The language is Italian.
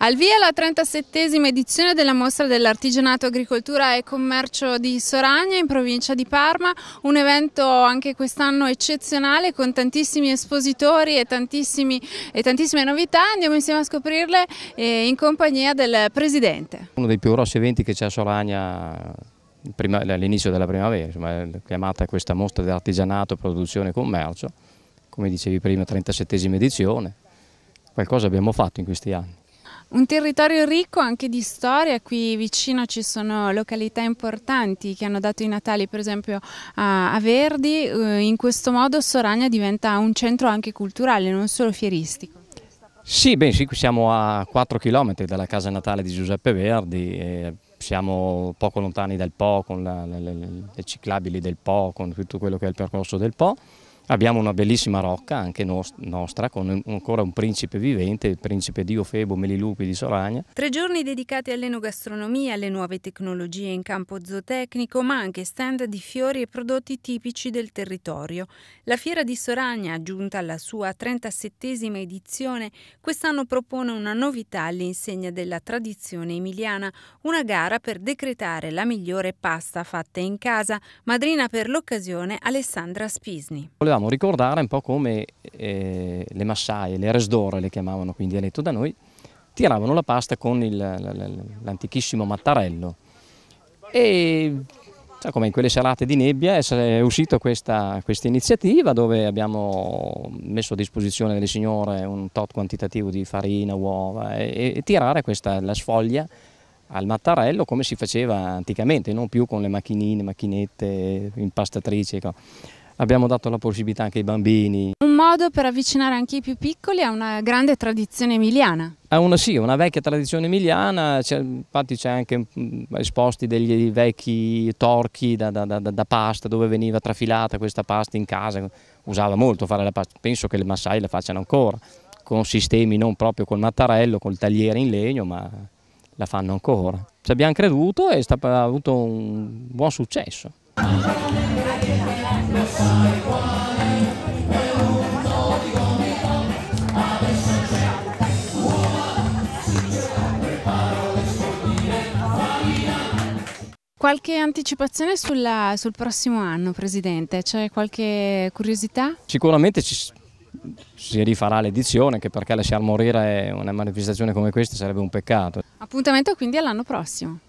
Al via la 37esima edizione della mostra dell'artigianato agricoltura e commercio di Soragna in provincia di Parma, un evento anche quest'anno eccezionale con tantissimi espositori e, tantissimi, e, tantissime novità, andiamo insieme a scoprirle eh, in compagnia del Presidente. Uno dei più grossi eventi che c'è a Soragna all'inizio della primavera, insomma, è chiamata questa mostra dell'artigianato, produzione e commercio, come dicevi prima 37esima edizione, qualcosa abbiamo fatto in questi anni. Un territorio ricco anche di storia, qui vicino ci sono località importanti che hanno dato i natali per esempio a, Verdi, eh, in questo modo Soragna diventa un centro anche culturale, non solo fieristico. Sì, beh, sì, siamo a 4 km dalla casa natale di Giuseppe Verdi, siamo poco lontani dal Po, con la, le, le, ciclabili del Po, con tutto quello che è il percorso del Po. Abbiamo una bellissima rocca, anche nostra, con ancora un principe vivente, il principe Dio Febo Melilupi di Soragna. Tre giorni dedicati all'enogastronomia, alle nuove tecnologie in campo zootecnico, ma anche stand di fiori e prodotti tipici del territorio. La Fiera di Soragna, giunta alla sua 37esima edizione, quest'anno propone una novità all'insegna della tradizione emiliana, una gara per decretare la migliore pasta fatta in casa. Madrina per l'occasione Alessandra Spisni volevamo ricordare un po' come eh, le massaie, le resdore le chiamavano qui in dialetto da noi, tiravano la pasta con l'antichissimo mattarello e cioè, come in quelle serate di nebbia è uscita questa, questa, iniziativa dove abbiamo messo a disposizione delle signore un tot quantitativo di farina, uova e, e tirare questa, la sfoglia al mattarello come si faceva anticamente, non più con le macchinine, macchinette, impastatrici. Ecco abbiamo dato la possibilità anche ai bambini. Un modo per avvicinare anche i più piccoli a una grande tradizione emiliana. A una, sì, una vecchia tradizione emiliana, infatti c'è anche mm, esposti degli vecchi torchi da, da, da, da, pasta dove veniva trafilata questa pasta in casa, usava molto fare la pasta, penso che le massai la facciano ancora, con sistemi non proprio col mattarello, col tagliere in legno, ma la fanno ancora. Ci abbiamo creduto e sta, ha avuto un buon successo. Qualche anticipazione sulla, sul prossimo anno, Presidente? C'è qualche curiosità? Sicuramente ci, si rifarà l'edizione, anche perché lasciar morire una manifestazione come questa sarebbe un peccato. Appuntamento quindi all'anno prossimo.